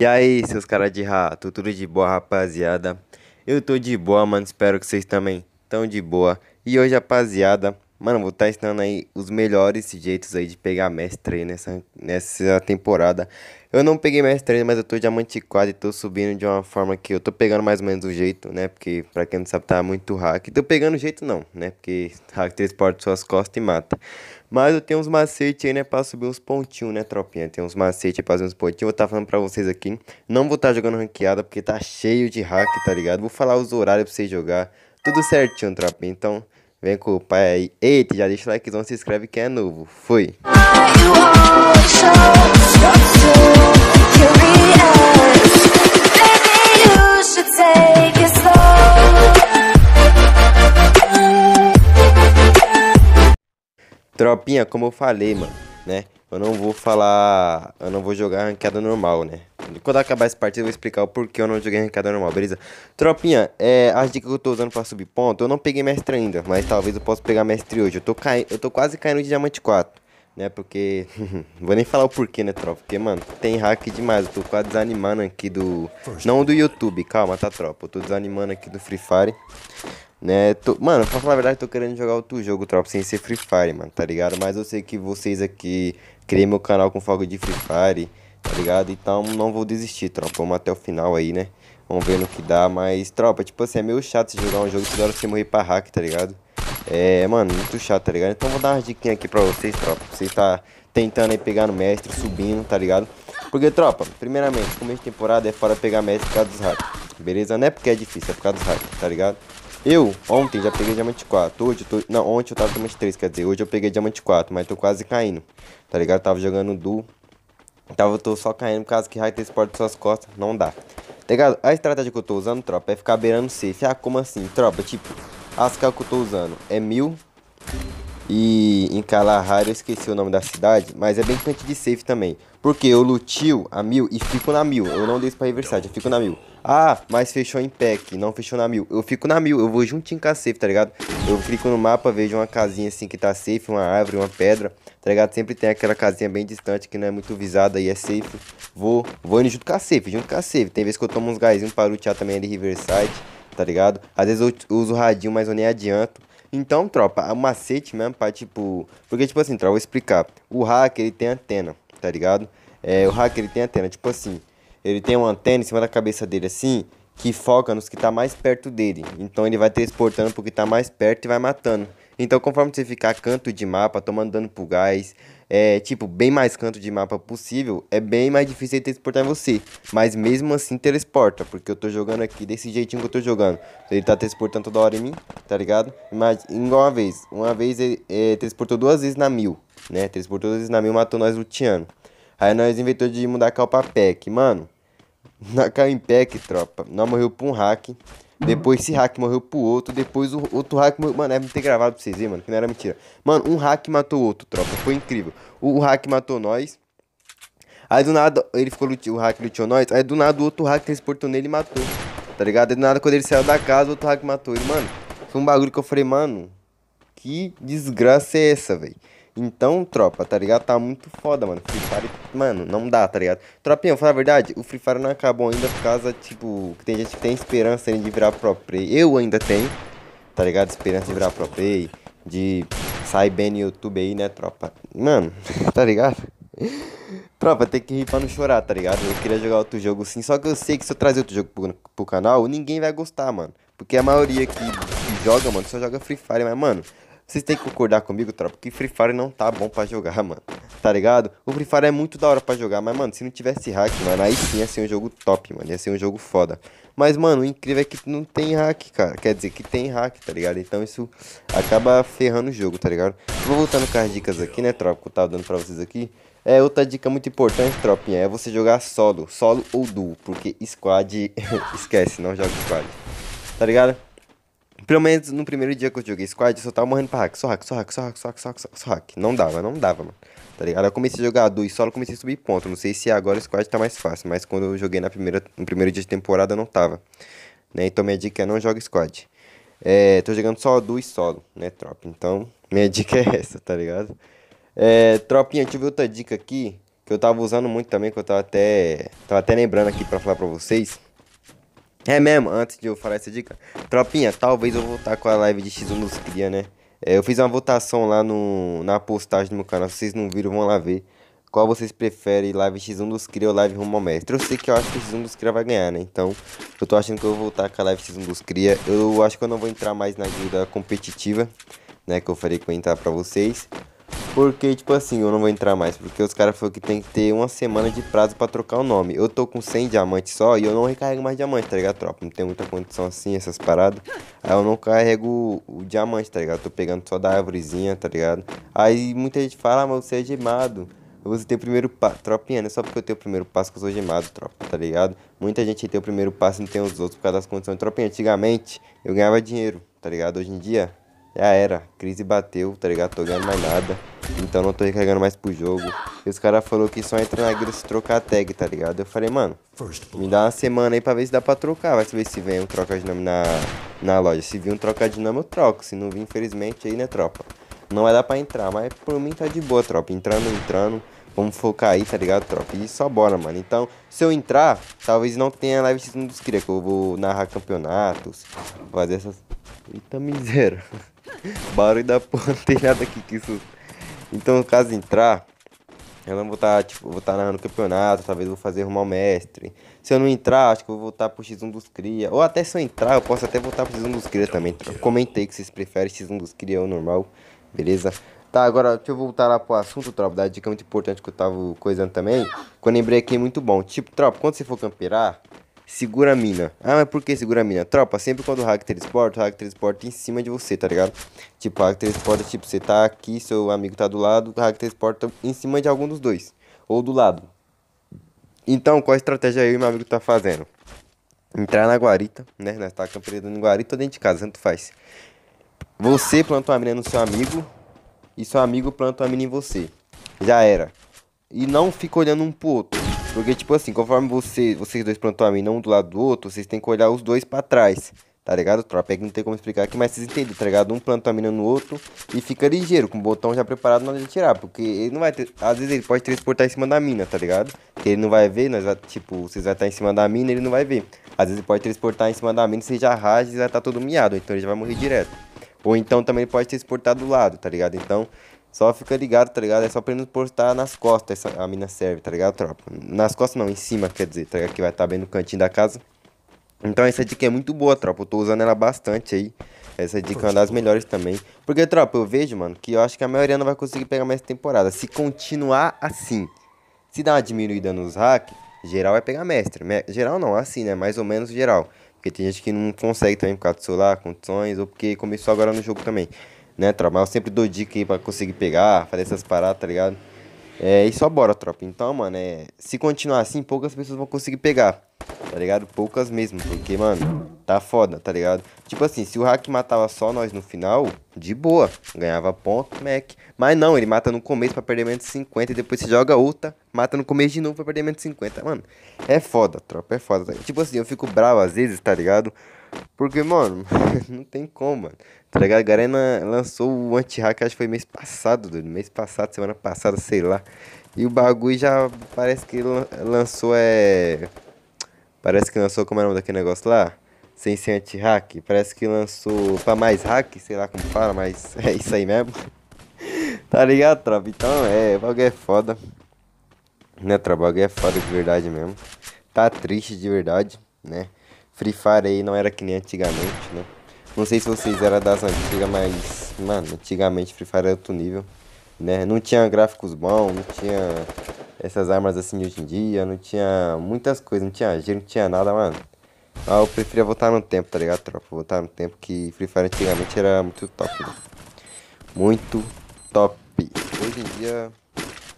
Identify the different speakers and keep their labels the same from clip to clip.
Speaker 1: E aí, seus caras de rato, tudo de boa, rapaziada? Eu tô de boa, mano, espero que vocês também tão de boa. E hoje, rapaziada, Mano, vou estar tá ensinando aí os melhores jeitos aí de pegar mestre nessa, nessa temporada. Eu não peguei mestre, mas eu tô diamante quase, tô subindo de uma forma que eu tô pegando mais ou menos o jeito, né? Porque pra quem não sabe, tá muito hack. Tô pegando o jeito não, né? Porque hack transporta suas costas e mata. Mas eu tenho uns macetes aí, né? Pra subir uns pontinhos, né, tropinha? Tem uns macetes aí pra fazer uns pontinhos. Vou estar tá falando pra vocês aqui. Não vou estar tá jogando ranqueada, porque tá cheio de hack, tá ligado? Vou falar os horários pra vocês jogar. Tudo certinho, tropinha. Então... Vem com o pai aí. Eita, já deixa o likezão, se inscreve quem é novo. Fui. Tropinha, como eu falei, mano, né? eu não vou falar. Eu não vou jogar ranqueada normal, né? Quando acabar esse partido, eu vou explicar o porquê eu não joguei ranqueada normal, beleza? Tropinha, é, as dicas que eu tô usando pra subir ponto, eu não peguei mestre ainda, mas talvez eu possa pegar mestre hoje. Eu tô, cai... eu tô quase caindo de diamante 4 né? Porque. vou nem falar o porquê, né, tropa? Porque, mano, tem hack demais. Eu tô quase desanimando aqui do. Não do YouTube, calma, tá, tropa? Eu tô desanimando aqui do Free Fire. Né, tô... mano, pra falar a verdade, tô querendo jogar outro jogo, tropa, sem ser Free Fire, mano, tá ligado? Mas eu sei que vocês aqui criei meu canal com fogo de Free Fire, tá ligado? Então não vou desistir, tropa. Vamos até o final aí, né? Vamos ver no que dá, mas, tropa, tipo assim, é meio chato jogar um jogo toda hora você morrer pra hack, tá ligado? É, mano, muito chato, tá ligado? Então vou dar umas diquinhas aqui pra vocês, tropa. Pra vocês tá tentando aí pegar no mestre, subindo, tá ligado? Porque, tropa, primeiramente, começo de temporada é fora pegar mestre por causa dos hacks, beleza? Não é porque é difícil, é por causa dos hacks, tá ligado? Eu, ontem, já peguei diamante 4. Hoje eu tô... Não, ontem eu tava diamante 3, quer dizer, hoje eu peguei diamante 4, mas tô quase caindo, tá ligado? tava jogando duo. Tava, eu tô só caindo por causa que hack esporte suas costas, não dá. Tá ligado? A estratégia que eu tô usando, tropa, é ficar beirando safe. Ah, como assim, tropa? Tipo, as que eu tô usando é mil. E em Kalahari eu esqueci o nome da cidade, mas é bem pente de safe também. Porque eu lutio a mil e fico na mil. Eu não desço pra Riverside eu fico na mil. Ah, mas fechou em pack, não fechou na mil. Eu fico na mil, eu vou juntinho com a safe, tá ligado? Eu clico no mapa, vejo uma casinha assim que tá safe, uma árvore, uma pedra, tá ligado? Sempre tem aquela casinha bem distante que não é muito visada e é safe. Vou, vou indo junto com a safe, junto com a safe. Tem vezes que eu tomo uns gásinhos para lutear também ali Riverside tá ligado? Às vezes eu uso o radinho, mas eu nem adianto. Então, tropa, o macete mesmo pra, tipo... Porque, tipo assim, tropa, vou explicar. O hacker, ele tem antena, tá ligado? É, o hacker, ele tem antena, tipo assim... Ele tem uma antena em cima da cabeça dele, assim, que foca nos que tá mais perto dele. Então, ele vai transportando pro que tá mais perto e vai matando. Então, conforme você ficar canto de mapa, tomando dano pro gás é, tipo, bem mais canto de mapa possível, é bem mais difícil ele teleportar você. Mas mesmo assim teleporta, porque eu tô jogando aqui desse jeitinho que eu tô jogando. Ele tá teleportando toda hora em mim, tá ligado? Mas igual uma vez. Uma vez ele é, teleportou duas vezes na mil, né? Teleportou duas vezes na mil, matou nós luteando. Aí nós inventou de mudar a calpa pra pack, mano. Na Kaimpec, tropa. Nós morreu pra um hack. Depois esse hack morreu pro outro. Depois o outro hack morreu. Mano, deve é, ter gravado pra vocês verem, mano. Que não era mentira. Mano, um hack matou o outro, tropa. Foi incrível. O, o hack matou nós. Aí do nada ele ficou o hack lutou nós. Aí do nada o outro hack transportou nele e matou. Tá ligado? Aí do nada quando ele saiu da casa, o outro hack matou ele. Mano, foi um bagulho que eu falei, mano. Que desgraça é essa, velho? Então, tropa, tá ligado? Tá muito foda, mano. Free Fire, mano, não dá, tá ligado? Tropinha, falar a verdade, o Free Fire não acabou ainda por causa, tipo, que tem gente que tem esperança ainda de virar pro play. Eu ainda tenho, tá ligado? Esperança de virar pro play, de sair bem no YouTube aí, né, tropa? Mano, tá ligado? Tropa, tem que rir pra não chorar, tá ligado? Eu queria jogar outro jogo sim, só que eu sei que se eu trazer outro jogo pro, pro canal, ninguém vai gostar, mano. Porque a maioria que, que joga, mano, só joga Free Fire, mas, mano, vocês têm que concordar comigo, tropa, que Free Fire não tá bom pra jogar, mano. Tá ligado? O Free Fire é muito da hora pra jogar, mas, mano, se não tivesse hack, mano, aí sim ia ser um jogo top, mano. Ia ser um jogo foda. Mas, mano, o incrível é que não tem hack, cara. Quer dizer, que tem hack, tá ligado? Então isso acaba ferrando o jogo, tá ligado? Vou voltando com as dicas aqui, né, tropa, que eu tava dando pra vocês aqui. É, outra dica muito importante, tropinha, é você jogar solo. Solo ou duo, porque squad... Esquece, não joga squad. Tá ligado? Pelo menos no primeiro dia que eu joguei squad, eu só tava morrendo pra hack. Só hack, só hack, só hack, só hack, só hack, só hack. Não dava, não dava, mano. Tá ligado? eu comecei a jogar e solo, comecei a subir ponto. Não sei se agora o squad tá mais fácil, mas quando eu joguei na primeira, no primeiro dia de temporada, não tava. Né? Então minha dica é não joga squad. É, tô jogando só e solo, né, tropa? Então, minha dica é essa, tá ligado? É, tropinha, tive outra dica aqui, que eu tava usando muito também, que eu tava até, tava até lembrando aqui pra falar pra vocês. É mesmo, antes de eu falar essa dica, tropinha, talvez eu voltar com a live de X1 dos Cria, né? É, eu fiz uma votação lá no, na postagem do meu canal, se vocês não viram, vão lá ver. Qual vocês preferem, live X1 dos Cria ou live Rumo ao Mestre? Eu sei que eu acho que X1 dos Cria vai ganhar, né? Então, eu tô achando que eu vou voltar com a live X1 dos Cria. Eu acho que eu não vou entrar mais na guilda competitiva, né? Que eu farei comentar entrar pra vocês. Porque, tipo assim, eu não vou entrar mais. Porque os caras falaram que tem que ter uma semana de prazo para trocar o nome. Eu tô com 100 diamantes só e eu não recarrego mais diamante, tá ligado, tropa? Não tem muita condição assim, essas paradas. Aí eu não carrego o, o diamante, tá ligado? Tô pegando só da árvorezinha, tá ligado? Aí muita gente fala, ah, mas você é gemado. Você tem o primeiro passo. Tropinha, não é só porque eu tenho o primeiro passo que eu sou gemado, tropa, tá ligado? Muita gente tem o primeiro passo e não tem os outros por causa das condições. Tropinha, antigamente eu ganhava dinheiro, tá ligado? Hoje em dia já era, crise bateu, tá ligado? Tô ganhando mais nada. Então não tô recarregando mais pro jogo. E os caras falaram que só entra na guilda se trocar a tag, tá ligado? Eu falei, mano, me dá uma semana aí pra ver se dá pra trocar. Vai saber se vem um troca nome na, na loja. Se vir um troca de nome eu troco. Se não vir, infelizmente, aí, né, tropa? Não vai dar pra entrar, mas por mim tá de boa, tropa. Entrando, entrando. Vamos focar aí, tá ligado, tropa? E só bora, mano. Então, se eu entrar, talvez não tenha live season dos cria, que eu vou narrar campeonatos, fazer essas... Eita miséria. Barulho da porra, não tem nada aqui que isso. Então, caso entrar, eu não vou estar, tá, tipo, vou estar tá narrando campeonato, talvez vou fazer arrumar o mestre. Se eu não entrar, acho que eu vou voltar pro X1 dos Cria. Ou até se eu entrar, eu posso até voltar pro X1 dos Cria também. Eu comentei que vocês preferem X1 dos Cria ou normal, beleza? Tá, agora deixa eu voltar lá pro assunto, tropa, da dica muito importante que eu tava coisando também. Quando eu lembrei aqui é muito bom. Tipo, tropa, quando você for campear segura a mina. Ah, mas por que segura a mina? Tropa, sempre quando o hack transporta, o hack transporta em cima de você, tá ligado? Tipo, o hack transporta, tipo, você tá aqui, seu amigo tá do lado, o hack transporta em cima de algum dos dois. Ou do lado. Então, qual estratégia eu e meu amigo tá fazendo? Entrar na guarita, né? Nós tá campeando em guarita ou dentro de casa, tanto faz. Você planta uma mina no seu amigo e seu amigo planta uma mina em você. Já era. E não fica olhando um pro outro. Porque, tipo assim, conforme você, vocês dois plantam a mina um do lado do outro, vocês têm que olhar os dois pra trás. Tá ligado, tropa? É que não tem como explicar aqui, mas vocês entendem, tá ligado? Um planta a mina no outro e fica ligeiro, com o botão já preparado na hora de tirar. Porque ele não vai ter. Às vezes ele pode transportar em cima da mina, tá ligado? Que ele não vai ver, nós tipo, vocês vai estar em cima da mina ele não vai ver. Às vezes ele pode transportar em cima da mina, você já rasga e já tá todo miado, então ele já vai morrer direto. Ou então também ele pode transportar do lado, tá ligado? Então só fica ligado, tá ligado? É só pra ele não postar nas costas essa, a mina serve, tá ligado, tropa? Nas costas não, em cima, quer dizer, tá ligado? Que vai estar tá bem no cantinho da casa. Então essa dica é muito boa, tropa. Eu tô usando ela bastante aí. Essa dica é uma das melhores também. Porque, tropa, eu vejo, mano, que eu acho que a maioria não vai conseguir pegar mais temporada. Se continuar assim, se dar uma diminuída nos hacks, geral vai pegar mestre. Geral não, assim, né? Mais ou menos geral. Porque tem gente que não consegue também por causa do celular, condições, ou porque começou agora no jogo também né, tropa? Mas eu sempre dou dica aí pra conseguir pegar, fazer essas paradas, tá ligado? É, e só bora, tropa. Então, mano, é, se continuar assim, poucas pessoas vão conseguir pegar, tá ligado? Poucas mesmo, porque, mano, tá foda, tá ligado? Tipo assim, se o hack matava só nós no final, de boa, ganhava ponto, Mac. Mas não, ele mata no começo pra perder menos 50 e depois se joga outra, mata no começo de novo pra perder menos 50, mano. É foda, tropa, é foda. Tá tipo assim, eu fico bravo às vezes, tá ligado? Porque, mano, não tem como, mano. Tá ligado? A Garena lançou o anti-hack, acho que foi mês passado, doido. Mês passado, semana passada, sei lá. E o bagulho já parece que lançou é. Parece que lançou, como é o nome daquele negócio lá? Sem ser anti-hack. Parece que lançou pra mais hack, sei lá como fala, mas é isso aí mesmo. tá ligado, tropa? Então é, o bagulho é foda. Né, tropa? O bagulho é foda de verdade mesmo. Tá triste de verdade, né? Free Fire aí não era que nem antigamente, né? Não sei se vocês eram das antigas, mas, mano, antigamente Free Fire era outro nível, né? Não tinha gráficos bons, não tinha essas armas assim de hoje em dia, não tinha muitas coisas, não tinha giro, não tinha nada, mano. Ah, eu preferia voltar no tempo, tá ligado, tropa? Voltar no tempo que Free Fire antigamente era muito top, né? Muito top. Hoje em dia,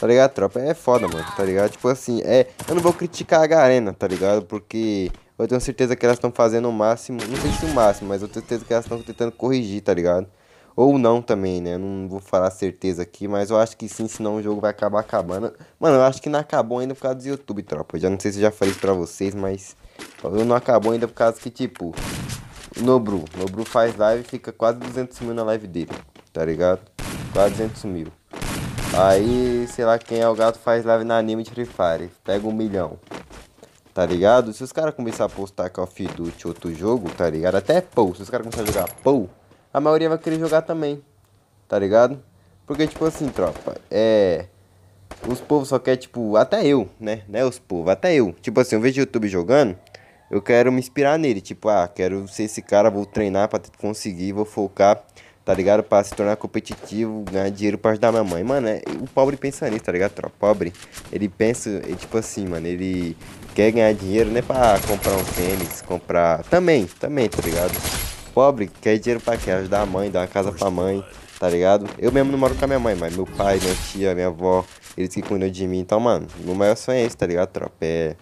Speaker 1: tá ligado, tropa? É foda, mano, tá ligado? Tipo assim, é... Eu não vou criticar a Garena, tá ligado? Porque eu tenho certeza que elas estão fazendo o máximo. Não sei se o máximo, mas eu tenho certeza que elas estão tentando corrigir, tá ligado? Ou não também, né? Não vou falar certeza aqui, mas eu acho que sim, senão o jogo vai acabar acabando. Mano, eu acho que não acabou ainda por causa do YouTube, tropa. Eu já não sei se eu já falei isso pra vocês, mas. Eu não acabou ainda por causa que, tipo. Nobru. Nobru faz live e fica quase 200 mil na live dele, tá ligado? Quase 200 mil. Aí, sei lá quem é o gato faz live na anime de Free Fire. Pega um milhão tá ligado? Se os caras começar a postar Call of Duty outro jogo, tá ligado? Até POU, se os caras começarem a jogar POU, a maioria vai querer jogar também, tá ligado? Porque, tipo assim, tropa, é... Os povos só quer tipo, até eu, né? Né, os povos, até eu. Tipo assim, eu vejo o YouTube jogando, eu quero me inspirar nele. Tipo, ah, quero ser esse cara, vou treinar pra conseguir, vou focar, tá ligado? Pra se tornar competitivo, ganhar dinheiro pra ajudar minha mãe. Mano, é, o pobre pensa nisso, tá ligado? tropa? pobre, ele pensa, é tipo assim, mano, ele quer ganhar dinheiro não é pra comprar um tênis, comprar. Também, também, tá ligado? Pobre quer dinheiro pra quê? Ajudar a mãe, dar uma casa pra mãe, tá ligado? Eu mesmo não moro com a minha mãe, mas meu pai, minha tia, minha avó, eles que cuidam de mim. Então, mano, meu maior sonho é esse, tá ligado? Tropé.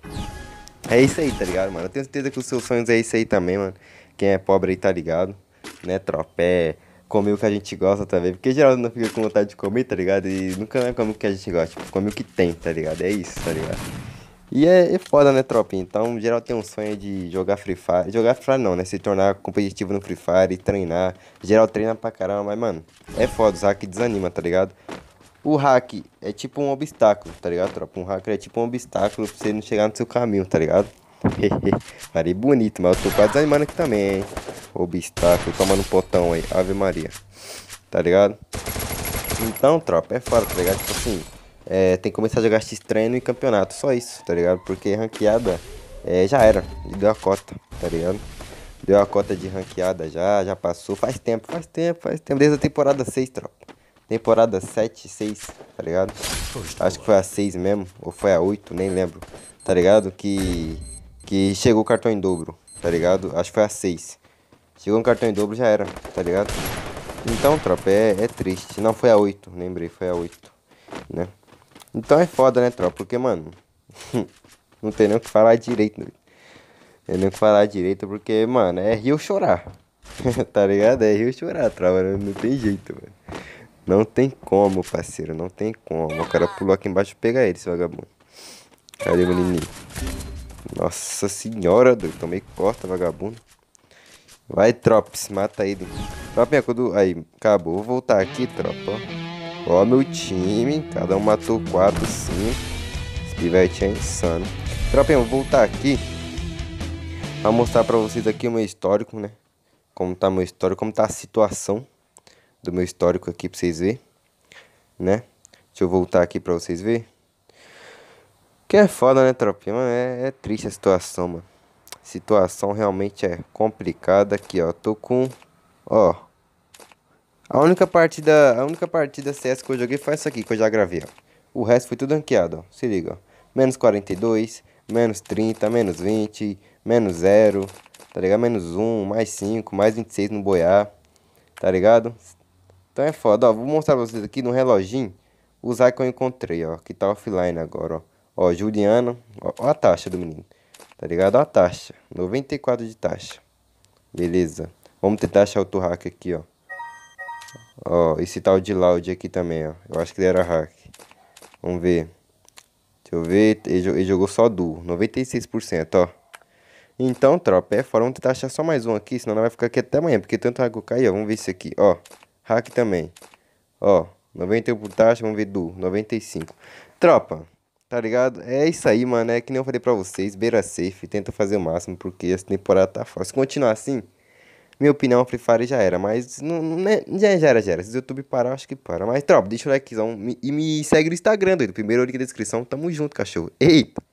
Speaker 1: É isso aí, tá ligado, mano? Eu tenho certeza que os seus sonhos é isso aí também, mano. Quem é pobre aí tá ligado, né? Tropé comer o que a gente gosta também. Porque geralmente não fica com vontade de comer, tá ligado? E nunca é comer o que a gente gosta, tipo, comer o que tem, tá ligado? É isso, tá ligado? E é, é foda, né, tropinha? Então, geral tem um sonho de jogar Free Fire. Jogar Free Fire não, né? Se tornar competitivo no Free Fire, e treinar. Geral treina pra caramba, mas, mano, é foda. Os hack desanima, tá ligado? O hack é tipo um obstáculo, tá ligado, tropa? Um hacker é tipo um obstáculo pra você não chegar no seu caminho, tá ligado? Maria é bonito, mas eu tô quase desanimando aqui também, hein? Obstáculo, toma no potão aí, Ave Maria. Tá ligado? Então, tropa, é foda, tá ligado? Tipo assim, é, tem que começar a jogar X-Treino e campeonato. Só isso, tá ligado? Porque ranqueada é, já era. deu a cota, tá ligado? Deu a cota de ranqueada já, já passou. Faz tempo, faz tempo, faz tempo. Desde a temporada 6, tropa. Temporada 7, 6, tá ligado? Acho que foi a 6 mesmo, ou foi a 8, nem lembro. Tá ligado? Que, que chegou o cartão em dobro, tá ligado? Acho que foi a 6. Chegou um cartão em dobro, já era, tá ligado? Então, tropa, é, é triste. Não, foi a 8, lembrei, foi a 8, né? Então é foda, né, tropa? Porque, mano, não tem nem o que falar direito. Né? Não tem nem o que falar direito, porque, mano, é rir ou chorar. tá ligado? É rir ou chorar, tropa. Não, né? não tem jeito, mano. Não tem como, parceiro. Não tem como. O cara pulou aqui embaixo e pega ele, esse vagabundo. Cadê o menininho? Nossa senhora, doido. Tomei corta, vagabundo. Vai, tropa. Se mata ele. Tropinha, quando... Aí, acabou. Vou voltar aqui, tropa, ó. Ó meu time, cada um matou 4, 5. Esse pivete é insano. Tropinha, vou voltar aqui. Pra mostrar pra vocês aqui o meu histórico, né? Como tá meu histórico, como tá a situação do meu histórico aqui pra vocês verem. Né? Deixa eu voltar aqui pra vocês verem. Que é foda, né, tropinha? Mano, é, é triste a situação, mano. Situação realmente é complicada aqui, ó. Tô com... Ó, a única partida, a única partida CS que eu joguei foi essa aqui que eu já gravei, ó. O resto foi tudo ranqueado, ó. Se liga, ó. Menos 42, menos 30, menos 20, menos 0, tá ligado? Menos 1, mais 5, mais 26 no boiá. tá ligado? Então é foda, ó. Vou mostrar pra vocês aqui no reloginho os hacks que eu encontrei, ó. Que tá offline agora, ó. Ó, Juliano, ó, ó a taxa do menino, tá ligado? Ó a taxa, 94 de taxa. Beleza. Vamos tentar achar outro hack aqui, ó. Ó, esse tal de Loud aqui também, ó. Eu acho que ele era hack. Vamos ver. Deixa eu ver. Ele jogou só duo. 96%, ó. Então, tropa, é fora. Vamos tentar achar só mais um aqui, senão não vai ficar aqui até amanhã. Porque tanto hack eu ó. Vamos ver esse aqui, ó. Hack também. Ó, 91 por taxa, vamos ver duo. 95. Tropa, tá ligado? É isso aí, mano. É que nem eu falei pra vocês. Beira safe. Tenta fazer o máximo, porque essa temporada tá fácil. Se continuar assim... Minha opinião, Free Fire já era, mas não, não é, já, já era, já era. Se o YouTube parar, acho que para. Mas, tropa, deixa o likezão e me segue no Instagram, doido. Primeiro link na descrição. Tamo junto, cachorro. Eita!